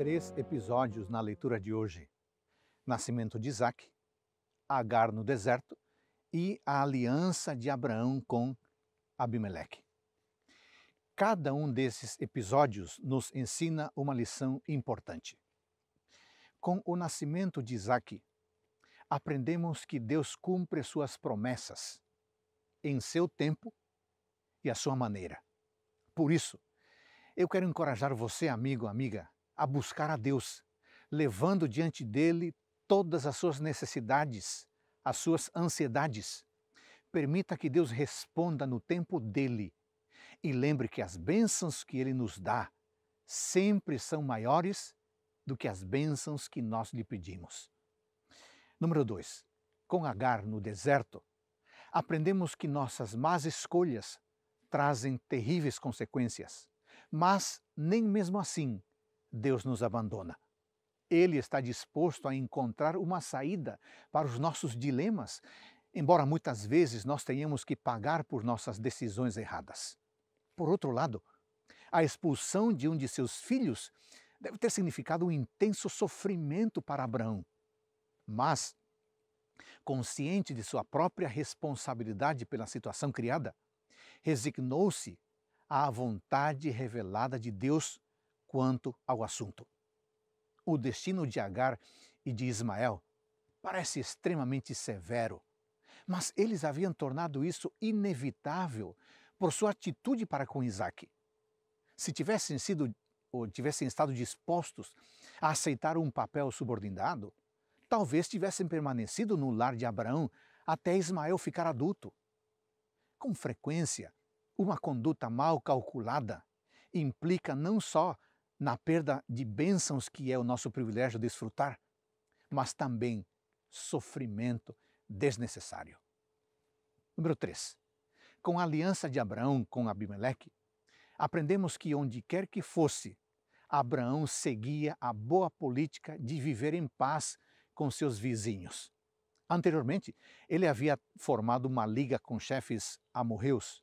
três episódios na leitura de hoje: Nascimento de Isaac, Agar no deserto e a aliança de Abraão com Abimeleque. Cada um desses episódios nos ensina uma lição importante. Com o nascimento de Isaac, aprendemos que Deus cumpre suas promessas em seu tempo e à sua maneira. Por isso, eu quero encorajar você, amigo, amiga, a buscar a Deus, levando diante dele todas as suas necessidades, as suas ansiedades. Permita que Deus responda no tempo dele. E lembre que as bênçãos que ele nos dá sempre são maiores do que as bênçãos que nós lhe pedimos. Número 2. Com Agar no deserto, aprendemos que nossas más escolhas trazem terríveis consequências. Mas nem mesmo assim Deus nos abandona. Ele está disposto a encontrar uma saída para os nossos dilemas, embora muitas vezes nós tenhamos que pagar por nossas decisões erradas. Por outro lado, a expulsão de um de seus filhos deve ter significado um intenso sofrimento para Abraão. Mas, consciente de sua própria responsabilidade pela situação criada, resignou-se à vontade revelada de Deus quanto ao assunto. O destino de Agar e de Ismael parece extremamente severo, mas eles haviam tornado isso inevitável por sua atitude para com Isaac. Se tivessem sido ou tivessem estado dispostos a aceitar um papel subordinado, talvez tivessem permanecido no lar de Abraão até Ismael ficar adulto. Com frequência, uma conduta mal calculada implica não só na perda de bênçãos que é o nosso privilégio desfrutar, mas também sofrimento desnecessário. Número 3. Com a aliança de Abraão com Abimeleque, aprendemos que onde quer que fosse, Abraão seguia a boa política de viver em paz com seus vizinhos. Anteriormente, ele havia formado uma liga com chefes amorreus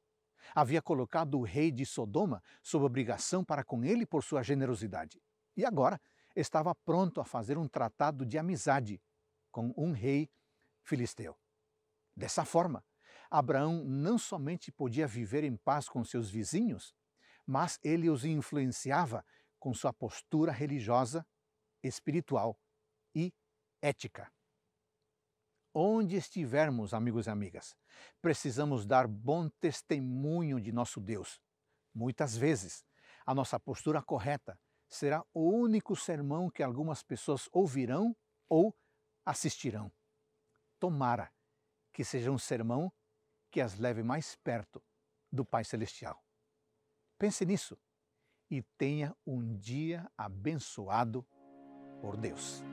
havia colocado o rei de Sodoma sob obrigação para com ele por sua generosidade. E agora estava pronto a fazer um tratado de amizade com um rei filisteu. Dessa forma, Abraão não somente podia viver em paz com seus vizinhos, mas ele os influenciava com sua postura religiosa, espiritual e ética onde estivermos, amigos e amigas, precisamos dar bom testemunho de nosso Deus. Muitas vezes, a nossa postura correta será o único sermão que algumas pessoas ouvirão ou assistirão. Tomara que seja um sermão que as leve mais perto do Pai Celestial. Pense nisso e tenha um dia abençoado por Deus.